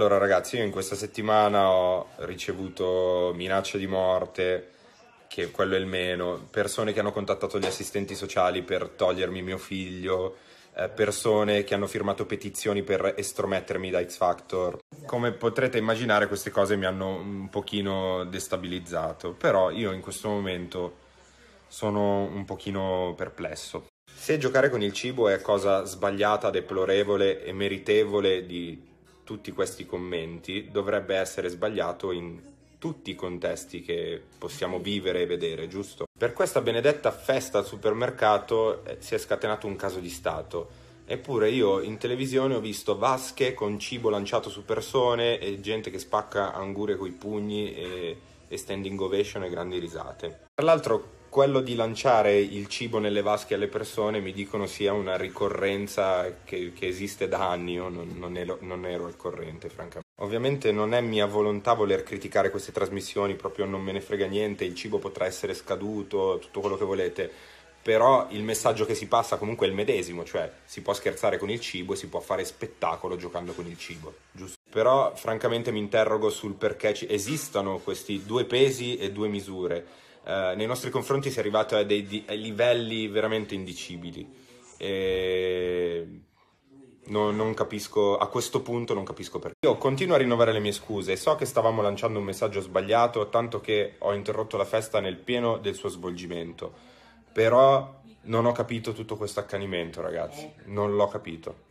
Allora ragazzi, io in questa settimana ho ricevuto minacce di morte, che quello è il meno, persone che hanno contattato gli assistenti sociali per togliermi mio figlio, eh, persone che hanno firmato petizioni per estromettermi da X Factor. Come potrete immaginare queste cose mi hanno un pochino destabilizzato, però io in questo momento sono un pochino perplesso. Se giocare con il cibo è cosa sbagliata, deplorevole e meritevole di tutti questi commenti dovrebbe essere sbagliato in tutti i contesti che possiamo vivere e vedere, giusto? Per questa benedetta festa al supermercato eh, si è scatenato un caso di Stato. Eppure io in televisione ho visto vasche con cibo lanciato su persone e gente che spacca angure coi pugni e, e standing ovation e grandi risate. Tra l'altro quello di lanciare il cibo nelle vasche alle persone mi dicono sia una ricorrenza che, che esiste da anni, io non, non, ero, non, ero, al corrente francamente. Ovviamente non è mia volontà voler criticare queste trasmissioni, proprio non me ne frega niente, il cibo potrà essere scaduto, tutto quello che volete, però il messaggio che si passa comunque è il medesimo, cioè si può scherzare con il cibo e si può fare spettacolo giocando con il cibo, giusto? Però francamente mi interrogo sul perché ci... esistano questi due pesi e due misure eh, nei nostri confronti si è arrivato a dei di- a livelli veramente indicibili. E... No, non capisco, a questo punto non capisco perché. Io continuo a rinnovare le mie scuse so che stavamo lanciando un messaggio sbagliato, tanto che ho interrotto la festa nel pieno del suo svolgimento. Però non ho capito tutto questo accanimento, ragazzi. Non l'ho capito.